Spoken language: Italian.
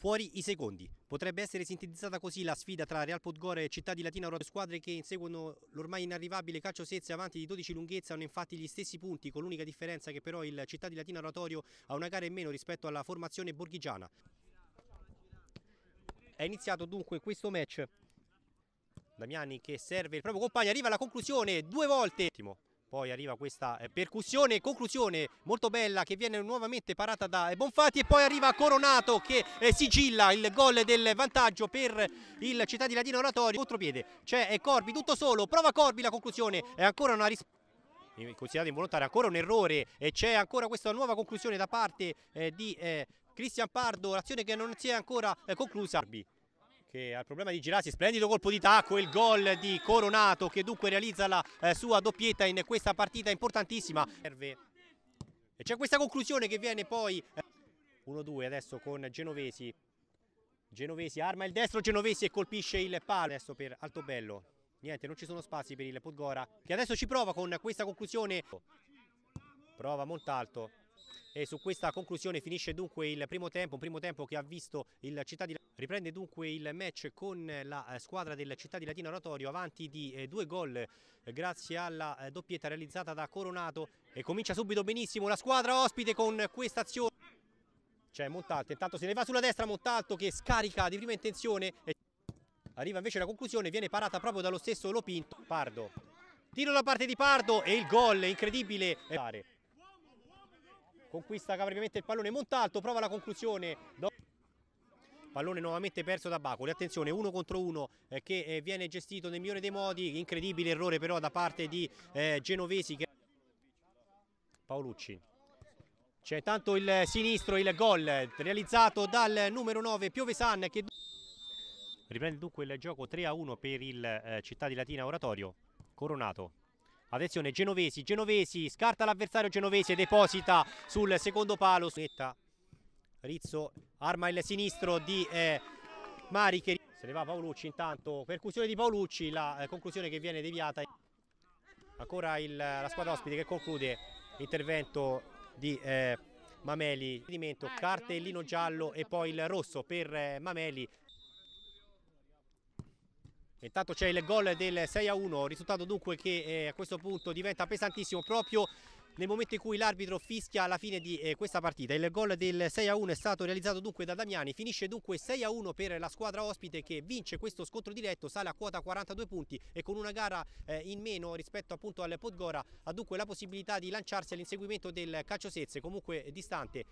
Fuori i secondi. Potrebbe essere sintetizzata così la sfida tra Real Podgore e Città di Latina Oro, squadre che inseguono l'ormai inarrivabile calcio sezze avanti di 12 lunghezza, hanno infatti gli stessi punti, con l'unica differenza che però il Città di Latina Oratorio ha una gara in meno rispetto alla formazione borghigiana. È iniziato dunque questo match. Damiani che serve il proprio compagno, arriva alla conclusione due volte. Ottimo poi arriva questa eh, percussione conclusione molto bella che viene nuovamente parata da eh, Bonfati e poi arriva Coronato che eh, sigilla il gol del vantaggio per il Città di Latino Oratorio contropiede c'è Corbi tutto solo prova Corbi la conclusione è ancora una risposta considerato involontario ancora un errore e c'è ancora questa nuova conclusione da parte eh, di eh, Cristian Pardo l'azione che non si è ancora eh, conclusa che ha il problema di girarsi, splendido colpo di tacco, il gol di Coronato che dunque realizza la eh, sua doppietta in questa partita importantissima. serve E c'è questa conclusione che viene poi 1-2 eh, adesso con Genovesi. Genovesi arma il destro, Genovesi e colpisce il palo. Adesso per Altobello. Niente, non ci sono spazi per il Podgora che adesso ci prova con questa conclusione. Prova Montalto e su questa conclusione finisce dunque il primo tempo, un primo tempo che ha visto il Città di Riprende dunque il match con la eh, squadra del Città di Latina Oratorio avanti di eh, due gol eh, grazie alla doppietta realizzata da Coronato e comincia subito benissimo la squadra ospite con questa azione. C'è Montalto, intanto se ne va sulla destra Montalto che scarica di prima intenzione. Arriva invece la conclusione, viene parata proprio dallo stesso Lopinto. Pardo, tiro da parte di Pardo e il gol incredibile. Conquista capricamente il pallone Montalto, prova la conclusione pallone nuovamente perso da Bacoli, attenzione uno contro uno eh, che eh, viene gestito nel migliore dei modi, incredibile errore però da parte di eh, Genovesi che... Paolucci c'è intanto il sinistro, il gol realizzato dal numero 9 Piovesan che riprende dunque il gioco 3 a 1 per il eh, Città di Latina Oratorio Coronato Attenzione Genovesi, Genovesi scarta l'avversario Genovesi e deposita sul secondo palo. Rizzo arma il sinistro di eh, Mari che se ne va Paolucci intanto percussione di Paolucci la eh, conclusione che viene deviata ancora il, la squadra ospite che conclude l'intervento di eh, Mameli Dimento, eh, cartellino giallo e poi il rosso per eh, Mameli Intanto c'è il gol del 6 a 1, risultato dunque che eh, a questo punto diventa pesantissimo proprio nel momento in cui l'arbitro fischia alla fine di eh, questa partita. Il gol del 6-1 è stato realizzato dunque da Damiani, finisce dunque 6-1 per la squadra ospite che vince questo scontro diretto, sale a quota 42 punti e con una gara eh, in meno rispetto appunto al Podgora ha dunque la possibilità di lanciarsi all'inseguimento del calcio Sezze, comunque distante